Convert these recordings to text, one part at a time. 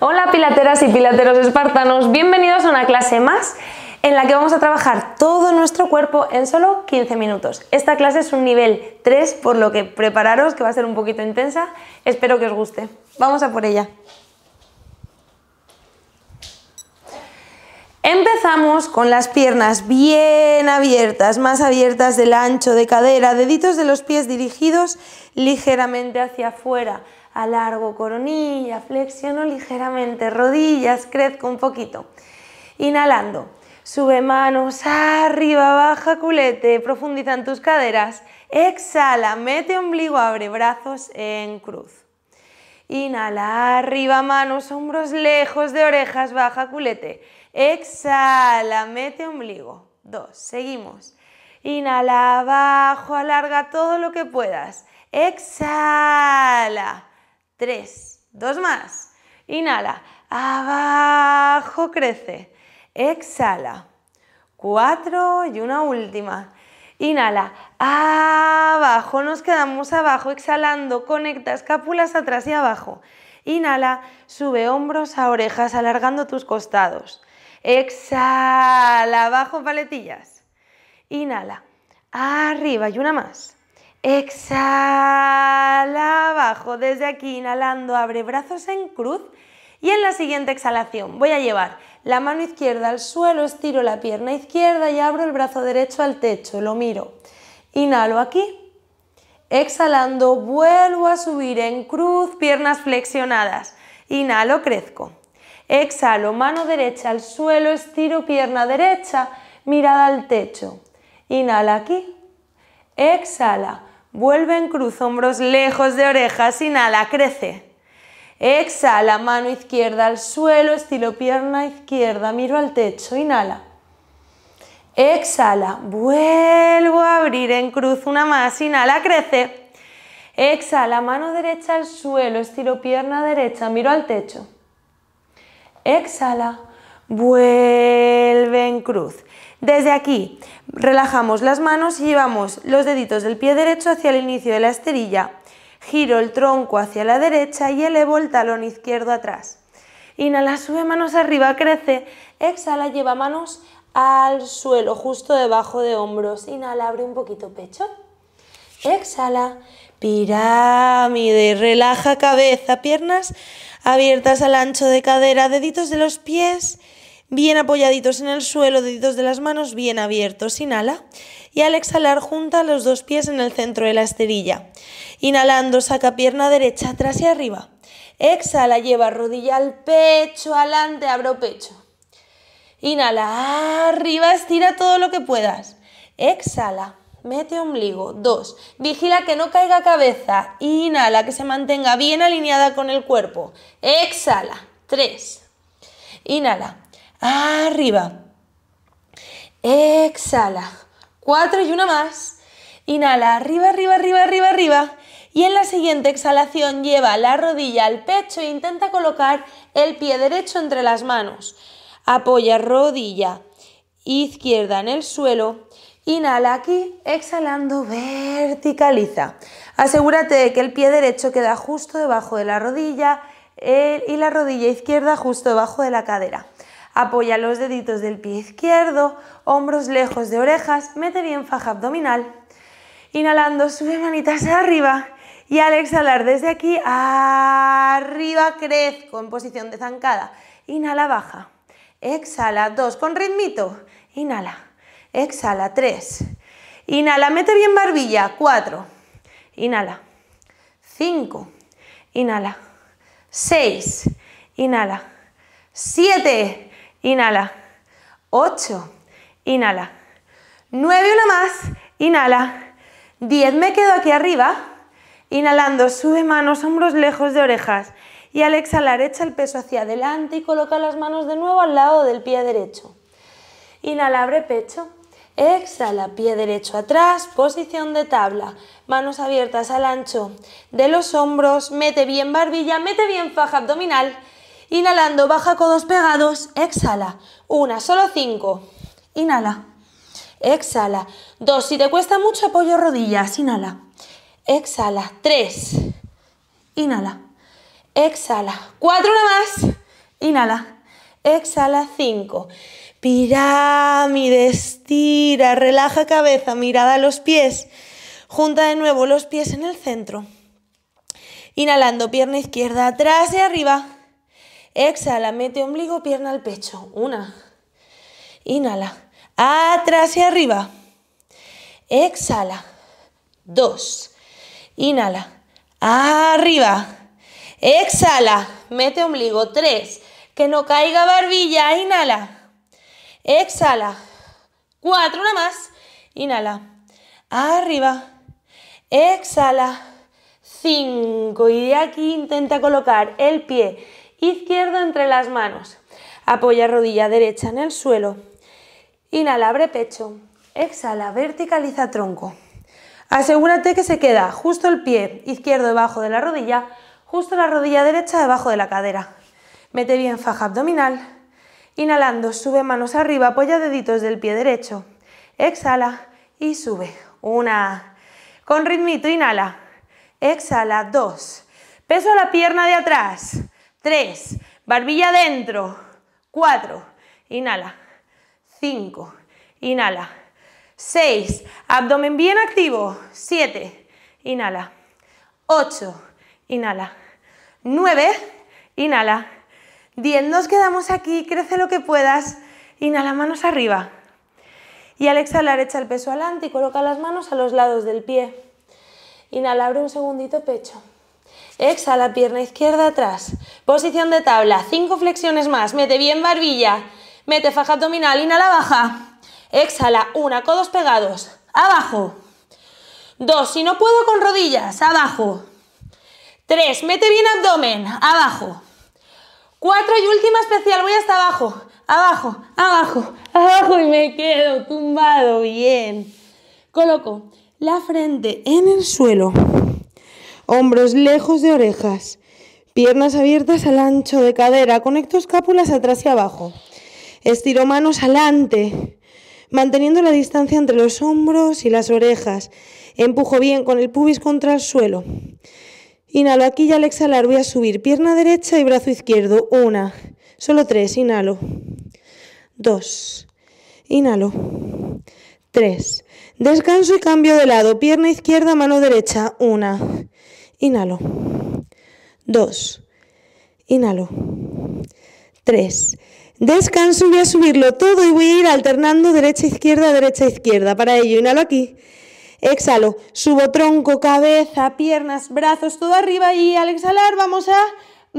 Hola pilateras y pilateros espartanos, bienvenidos a una clase más en la que vamos a trabajar todo nuestro cuerpo en solo 15 minutos. Esta clase es un nivel 3, por lo que prepararos que va a ser un poquito intensa, espero que os guste. Vamos a por ella. Empezamos con las piernas bien abiertas, más abiertas del ancho de cadera, deditos de los pies dirigidos ligeramente hacia afuera alargo coronilla, flexiono ligeramente rodillas, crezco un poquito. Inhalando, sube manos arriba, baja culete, profundiza en tus caderas. Exhala, mete ombligo, abre brazos en cruz. Inhala, arriba manos, hombros lejos de orejas, baja culete. Exhala, mete ombligo. Dos, seguimos. Inhala, abajo, alarga todo lo que puedas. Exhala tres, dos más. Inhala, abajo crece. Exhala, cuatro y una última. Inhala, abajo, nos quedamos abajo, exhalando, conecta escápulas atrás y abajo. Inhala, sube hombros a orejas, alargando tus costados. Exhala, abajo paletillas. Inhala, arriba y una más. Exhala abajo, desde aquí inhalando, abre brazos en cruz y en la siguiente exhalación voy a llevar la mano izquierda al suelo, estiro la pierna izquierda y abro el brazo derecho al techo, lo miro. Inhalo aquí, exhalando, vuelvo a subir en cruz, piernas flexionadas. Inhalo, crezco. Exhalo, mano derecha al suelo, estiro pierna derecha, mirada al techo. Inhala aquí, exhala vuelve en cruz hombros lejos de orejas, inhala, crece. Exhala, mano izquierda al suelo, estilo pierna izquierda, miro al techo, inhala. Exhala, vuelvo a abrir en cruz, una más, inhala, crece. Exhala, mano derecha al suelo, estilo pierna derecha, miro al techo. Exhala, vuelve en cruz. Desde aquí relajamos las manos y llevamos los deditos del pie derecho hacia el inicio de la esterilla. Giro el tronco hacia la derecha y elevo el talón izquierdo atrás. Inhala, sube manos arriba, crece. Exhala, lleva manos al suelo, justo debajo de hombros. Inhala, abre un poquito pecho. Exhala, pirámide, relaja cabeza, piernas abiertas al ancho de cadera, deditos de los pies bien apoyaditos en el suelo, deditos de las manos bien abiertos. Inhala y al exhalar junta los dos pies en el centro de la esterilla. Inhalando, saca pierna derecha atrás y arriba. Exhala, lleva rodilla al pecho, adelante, abro pecho. Inhala, arriba, estira todo lo que puedas. Exhala, mete ombligo. Dos, vigila que no caiga cabeza. Inhala, que se mantenga bien alineada con el cuerpo. Exhala, tres. Inhala, Arriba. Exhala. Cuatro y una más. Inhala. Arriba, arriba, arriba, arriba, arriba. Y en la siguiente exhalación lleva la rodilla al pecho e intenta colocar el pie derecho entre las manos. Apoya rodilla izquierda en el suelo. Inhala aquí, exhalando, verticaliza. Asegúrate de que el pie derecho queda justo debajo de la rodilla y la rodilla izquierda justo debajo de la cadera. Apoya los deditos del pie izquierdo, hombros lejos de orejas, mete bien faja abdominal. Inhalando, sube manitas arriba y al exhalar desde aquí, arriba, crezco en posición de zancada. Inhala, baja. Exhala, dos, con ritmito. Inhala, exhala, tres. Inhala, mete bien barbilla, cuatro. Inhala, cinco. Inhala, seis. Inhala, siete inhala. 8, inhala. 9, una más, inhala. 10, me quedo aquí arriba. Inhalando, sube manos, hombros lejos de orejas. Y al exhalar, echa el peso hacia adelante y coloca las manos de nuevo al lado del pie derecho. Inhala, abre pecho. Exhala, pie derecho atrás, posición de tabla, manos abiertas al ancho de los hombros, mete bien barbilla, mete bien faja abdominal. Inhalando, baja codos pegados, exhala. Una, solo cinco. Inhala. Exhala. Dos, si te cuesta mucho, apoyo rodillas. Inhala. Exhala. Tres. Inhala. Exhala. Cuatro, una más. Inhala. Exhala. Cinco. Pirámide, estira, relaja cabeza, mirada a los pies. Junta de nuevo los pies en el centro. Inhalando, pierna izquierda atrás y arriba. Exhala, mete ombligo, pierna al pecho. Una. Inhala. Atrás y arriba. Exhala. Dos. Inhala. Arriba. Exhala. Mete ombligo. Tres. Que no caiga barbilla. Inhala. Exhala. Cuatro. Una más. Inhala. Arriba. Exhala. Cinco. Y de aquí intenta colocar el pie izquierdo entre las manos. Apoya rodilla derecha en el suelo. Inhala, abre pecho. Exhala, verticaliza tronco. Asegúrate que se queda justo el pie izquierdo debajo de la rodilla, justo la rodilla derecha debajo de la cadera. Mete bien faja abdominal. Inhalando, sube manos arriba, apoya deditos del pie derecho. Exhala y sube. Una. Con ritmito, inhala. Exhala, dos. Peso a la pierna de atrás. 3, barbilla adentro, 4, inhala, 5, inhala, 6, abdomen bien activo, 7, inhala, 8, inhala, 9, inhala, 10, nos quedamos aquí, crece lo que puedas, inhala, manos arriba. Y al exhalar echa el peso adelante y coloca las manos a los lados del pie. Inhala, abre un segundito pecho. Exhala, pierna izquierda atrás. Posición de tabla. Cinco flexiones más. Mete bien barbilla. Mete faja abdominal. Inhala, baja. Exhala. Una, codos pegados. Abajo. Dos, si no puedo con rodillas. Abajo. Tres, mete bien abdomen. Abajo. Cuatro y última especial. Voy hasta abajo. Abajo, abajo, abajo. Y me quedo tumbado. Bien. Coloco la frente en el suelo hombros lejos de orejas, piernas abiertas al ancho de cadera, conecto escápulas atrás y abajo, estiro manos alante, manteniendo la distancia entre los hombros y las orejas, empujo bien con el pubis contra el suelo. Inhalo aquí y al exhalar voy a subir pierna derecha y brazo izquierdo. Una, solo tres, inhalo. Dos, inhalo. Tres, descanso y cambio de lado. Pierna izquierda, mano derecha. Una, Inhalo. Dos. Inhalo. Tres. Descanso y voy a subirlo todo y voy a ir alternando derecha-izquierda, derecha-izquierda. Para ello, inhalo aquí. Exhalo. Subo tronco, cabeza, piernas, brazos, todo arriba y al exhalar vamos a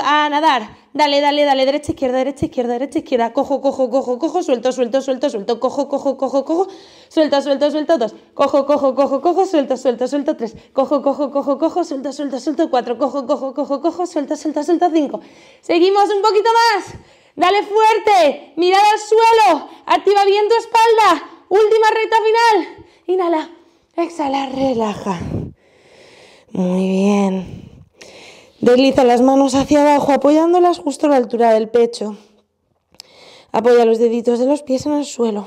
a nadar. Dale, dale, dale, derecha, izquierda, derecha, izquierda, derecha, izquierda. Cojo, cojo, cojo, cojo, suelto, suelto, suelto, suelto, cojo, cojo, cojo, cojo, suelto, suelto, suelto, dos. Cojo, cojo, cojo, cojo, suelto, suelto, suelto, tres. Cojo, cojo, cojo, cojo, suelto, suelto, suelto, cuatro. Cojo, cojo, cojo, cojo, suelto, suelto, suelto, cinco. Seguimos un poquito más. Dale fuerte, mirada al suelo, activa bien tu espalda. Última recta final. Inhala, exhala, relaja. Muy bien. Desliza las manos hacia abajo, apoyándolas justo a la altura del pecho. Apoya los deditos de los pies en el suelo.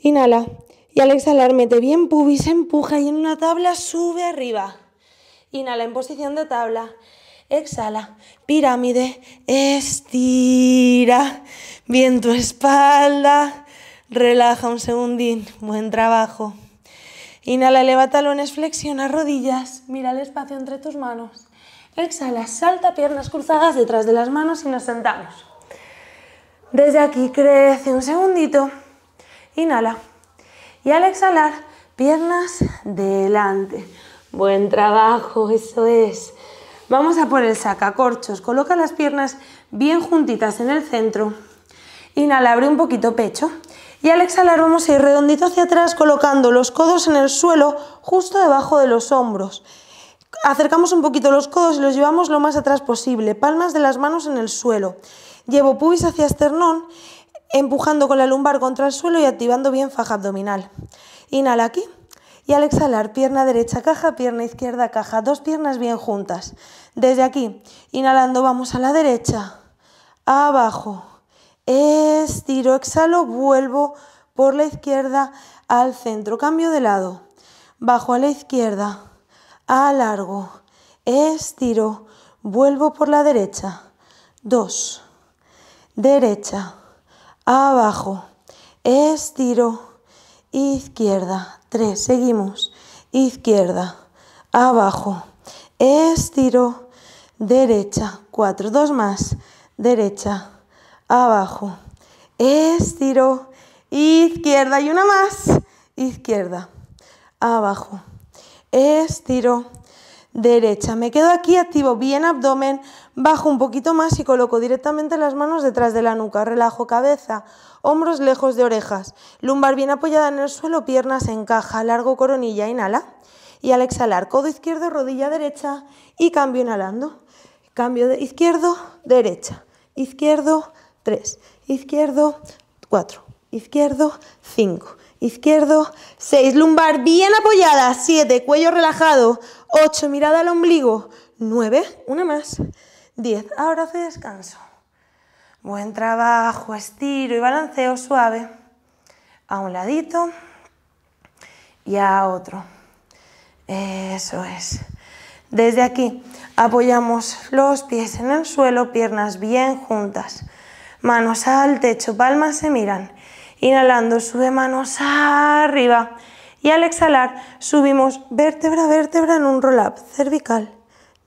Inhala. Y al exhalar, mete bien pubis, empuja y en una tabla sube arriba. Inhala en posición de tabla. Exhala. Pirámide. Estira. Bien tu espalda. Relaja un segundín. Buen trabajo. Inhala, eleva talones, flexiona rodillas. Mira el espacio entre tus manos. Exhala, salta, piernas cruzadas detrás de las manos y nos sentamos. Desde aquí crece un segundito. Inhala. Y al exhalar, piernas delante. Buen trabajo, eso es. Vamos a poner el sacacorchos. Coloca las piernas bien juntitas en el centro. Inhala, abre un poquito pecho. Y al exhalar vamos a ir redondito hacia atrás colocando los codos en el suelo justo debajo de los hombros. Acercamos un poquito los codos y los llevamos lo más atrás posible, palmas de las manos en el suelo. Llevo pubis hacia esternón, empujando con la lumbar contra el suelo y activando bien faja abdominal. Inhala aquí y al exhalar pierna derecha caja, pierna izquierda caja, dos piernas bien juntas. Desde aquí, inhalando vamos a la derecha, abajo, estiro, exhalo, vuelvo por la izquierda al centro, cambio de lado, bajo a la izquierda, alargo, estiro, vuelvo por la derecha, dos, derecha, abajo, estiro, izquierda, tres, seguimos, izquierda, abajo, estiro, derecha, cuatro, dos más, derecha, abajo, estiro, izquierda y una más, izquierda, abajo Estiro. Derecha. Me quedo aquí, activo bien abdomen, bajo un poquito más y coloco directamente las manos detrás de la nuca. Relajo cabeza, hombros lejos de orejas. Lumbar bien apoyada en el suelo, piernas encaja, Largo coronilla, inhala. Y al exhalar, codo izquierdo, rodilla derecha y cambio inhalando. Cambio de izquierdo, derecha. Izquierdo, 3. Izquierdo, 4. Izquierdo, 5 izquierdo, 6, lumbar bien apoyada, 7, cuello relajado, 8, mirada al ombligo, 9, una más, 10, ahora hace descanso. Buen trabajo, estiro y balanceo suave. A un ladito y a otro. Eso es. Desde aquí apoyamos los pies en el suelo, piernas bien juntas, manos al techo, palmas se miran Inhalando, sube manos arriba. Y al exhalar, subimos vértebra a vértebra en un roll-up. Cervical,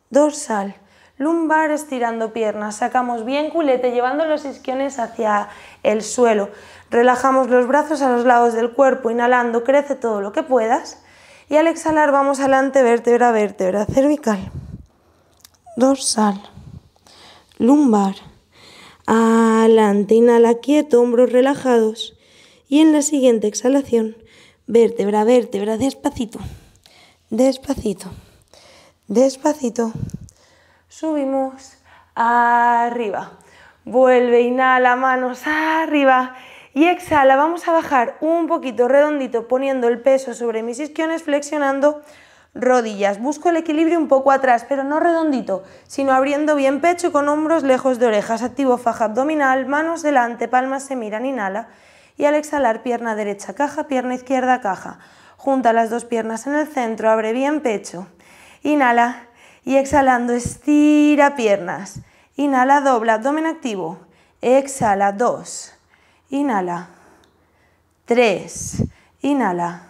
dorsal, lumbar, estirando piernas. Sacamos bien culete, llevando los isquiones hacia el suelo. Relajamos los brazos a los lados del cuerpo. Inhalando, crece todo lo que puedas. Y al exhalar, vamos adelante, vértebra a vértebra. Cervical, dorsal, lumbar. Adelante, inhala quieto, hombros relajados y en la siguiente exhalación, vértebra, vértebra, despacito, despacito, despacito. Subimos arriba. Vuelve, inhala, manos arriba y exhala. Vamos a bajar un poquito redondito poniendo el peso sobre mis isquiones, flexionando rodillas. Busco el equilibrio un poco atrás, pero no redondito, sino abriendo bien pecho con hombros lejos de orejas. Activo faja abdominal, manos delante, palmas se miran, inhala y al exhalar pierna derecha caja, pierna izquierda caja. Junta las dos piernas en el centro, abre bien pecho. Inhala y exhalando estira piernas. Inhala, dobla, abdomen activo. Exhala, dos. Inhala, tres. Inhala,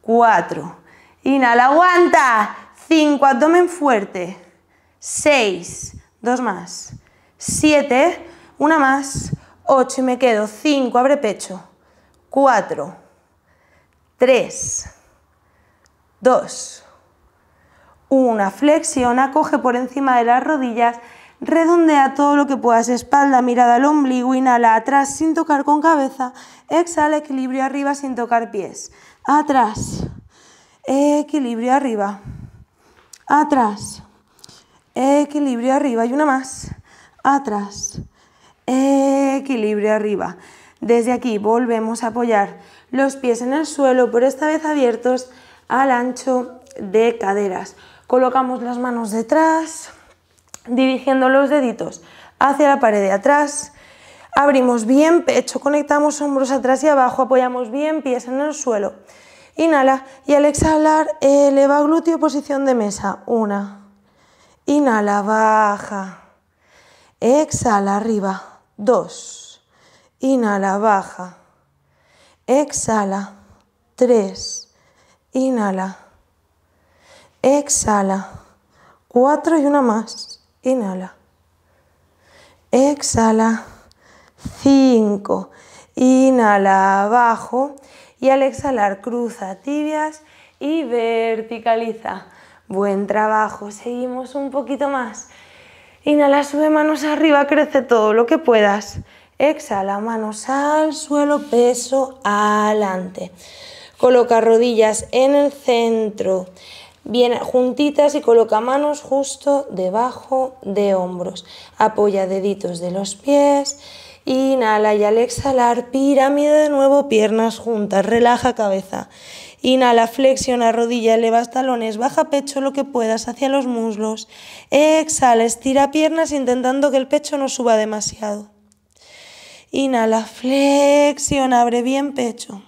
cuatro. Inhala, aguanta. Cinco, abdomen fuerte. Seis, dos más. Siete, una más. 8 y me quedo 5, abre pecho, 4, 3, 2, 1, flexiona, coge por encima de las rodillas, redondea todo lo que puedas, espalda, mirada al ombligo, inhala, atrás sin tocar con cabeza, exhala, equilibrio arriba sin tocar pies, atrás, equilibrio arriba, atrás, equilibrio arriba y una más, atrás, equilibrio arriba. Desde aquí volvemos a apoyar los pies en el suelo, pero esta vez abiertos al ancho de caderas. Colocamos las manos detrás, dirigiendo los deditos hacia la pared de atrás. Abrimos bien pecho, conectamos hombros atrás y abajo, apoyamos bien pies en el suelo. Inhala y al exhalar eleva glúteo, posición de mesa. Una. Inhala, baja. Exhala, arriba. 2. Inhala, baja. Exhala, 3. Inhala. Exhala. 4 y una más. Inhala. Exhala. 5. Inhala, abajo. Y al exhalar, cruza tibias y verticaliza. Buen trabajo. Seguimos un poquito más. Inhala, sube manos arriba, crece todo lo que puedas. Exhala, manos al suelo, peso adelante. Coloca rodillas en el centro, bien juntitas y coloca manos justo debajo de hombros. Apoya deditos de los pies. Inhala y al exhalar, pirámide de nuevo, piernas juntas, relaja cabeza. Inhala, flexiona rodilla, eleva talones, baja pecho lo que puedas hacia los muslos. Exhala, estira piernas intentando que el pecho no suba demasiado. Inhala, flexiona, abre bien pecho.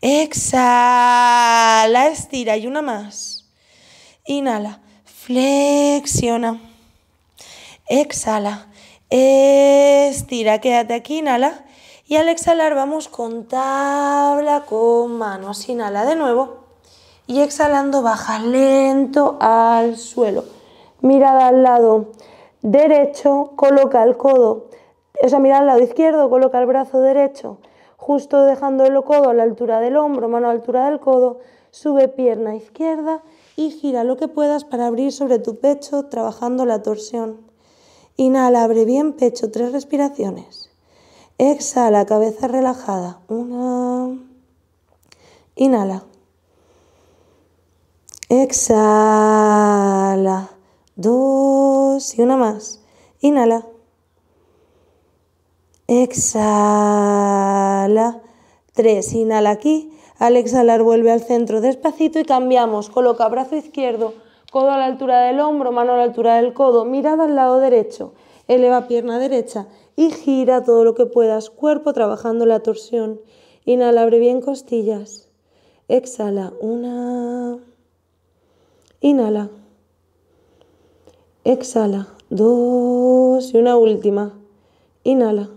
Exhala, estira y una más. Inhala, flexiona. Exhala, estira, quédate aquí, inhala y al exhalar vamos con tabla, con manos. Inhala de nuevo. Y exhalando baja lento al suelo. Mirada al lado derecho, coloca el codo. O sea, mirada al lado izquierdo, coloca el brazo derecho. Justo dejando el codo a la altura del hombro, mano a la altura del codo. Sube pierna izquierda y gira lo que puedas para abrir sobre tu pecho trabajando la torsión. Inhala, abre bien pecho, tres respiraciones. Exhala, cabeza relajada. Una. Inhala. Exhala. Dos y una más. Inhala. Exhala. Tres. Inhala aquí. Al exhalar vuelve al centro despacito y cambiamos. Coloca brazo izquierdo, codo a la altura del hombro, mano a la altura del codo, mirada al lado derecho. Eleva pierna derecha y gira todo lo que puedas, cuerpo trabajando la torsión. Inhala, abre bien costillas. Exhala, una. Inhala. Exhala, dos y una última. Inhala.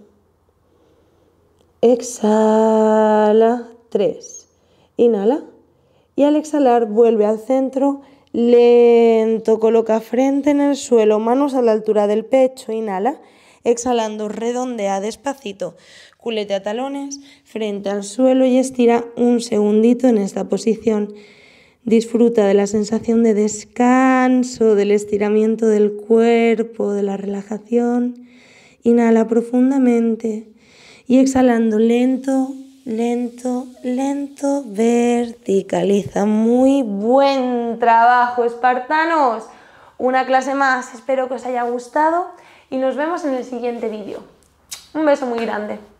Exhala, tres. Inhala. Y al exhalar vuelve al centro, lento, coloca frente en el suelo, manos a la altura del pecho, inhala Exhalando, redondea despacito, culete a talones, frente al suelo y estira un segundito en esta posición. Disfruta de la sensación de descanso, del estiramiento del cuerpo, de la relajación. Inhala profundamente y exhalando lento, lento, lento, verticaliza. Muy buen trabajo, espartanos. Una clase más, espero que os haya gustado y nos vemos en el siguiente vídeo. Un beso muy grande.